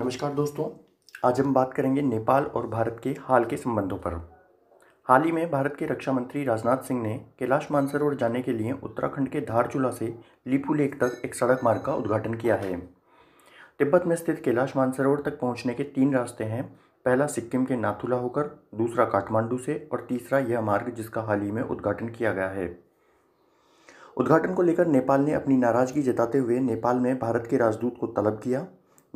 नमस्कार दोस्तों आज हम बात करेंगे नेपाल और भारत के हाल के संबंधों पर हाल ही में भारत के रक्षा मंत्री राजनाथ सिंह ने कैलाश मानसरोवर जाने के लिए उत्तराखंड के धारचूला से लिपू लेक तक एक सड़क मार्ग का उद्घाटन किया है तिब्बत में स्थित कैलाश मानसरोवर तक पहुंचने के तीन रास्ते हैं पहला सिक्किम के नाथुला होकर दूसरा काठमांडू से और तीसरा यह मार्ग जिसका हाल ही में उद्घाटन किया गया है उद्घाटन को लेकर नेपाल ने अपनी नाराज़गी जताते हुए नेपाल में भारत के राजदूत को तलब किया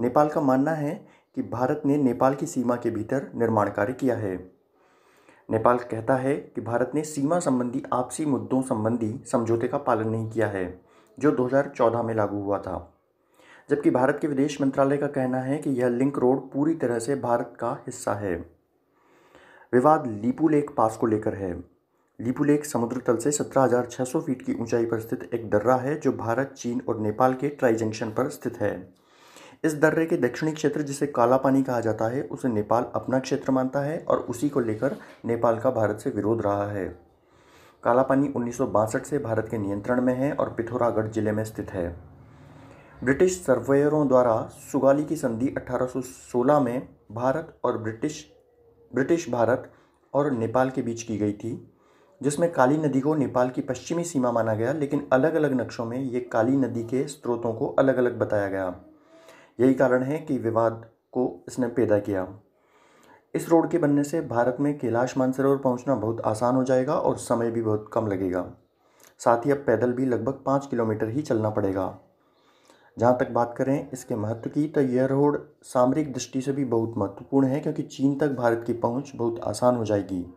नेपाल का मानना है कि भारत ने नेपाल की सीमा के भीतर निर्माण कार्य किया है नेपाल कहता है कि भारत ने सीमा संबंधी आपसी मुद्दों संबंधी समझौते का पालन नहीं किया है जो 2014 में लागू हुआ था जबकि भारत के विदेश मंत्रालय का कहना है कि यह लिंक रोड पूरी तरह से भारत का हिस्सा है विवाद लीपू लेक पास को लेकर है लीपू लेक समुद्र तल से 17,600 फीट की ऊंचाई पर स्थित एक दर्रा है जो भारत चीन और नेपाल के ट्राई जंक्शन पर स्थित है इस दर्रे के दक्षिणी क्षेत्र जिसे काला पानी कहा जाता है उसे नेपाल अपना क्षेत्र मानता है और उसी को लेकर नेपाल का भारत से विरोध रहा है काला पानी उन्नीस से भारत के नियंत्रण में है और पिथौरागढ़ जिले में स्थित है ब्रिटिश सर्वेयरों द्वारा सुगाली की संधि 1816 में भारत और ब्रिटिश ब्रिटिश भारत और नेपाल के बीच की गई थी जिसमें काली नदी को नेपाल की पश्चिमी सीमा माना गया लेकिन अलग अलग नक्शों में ये काली नदी के स्रोतों को अलग अलग बताया गया यही कारण है कि विवाद को इसने पैदा किया इस रोड के बनने से भारत में कैलाश मानसरोवर पहुंचना बहुत आसान हो जाएगा और समय भी बहुत कम लगेगा साथ ही अब पैदल भी लगभग पाँच किलोमीटर ही चलना पड़ेगा जहाँ तक बात करें इसके महत्व की तो यह रोड सामरिक दृष्टि से भी बहुत महत्वपूर्ण है क्योंकि चीन तक भारत की पहुँच बहुत आसान हो जाएगी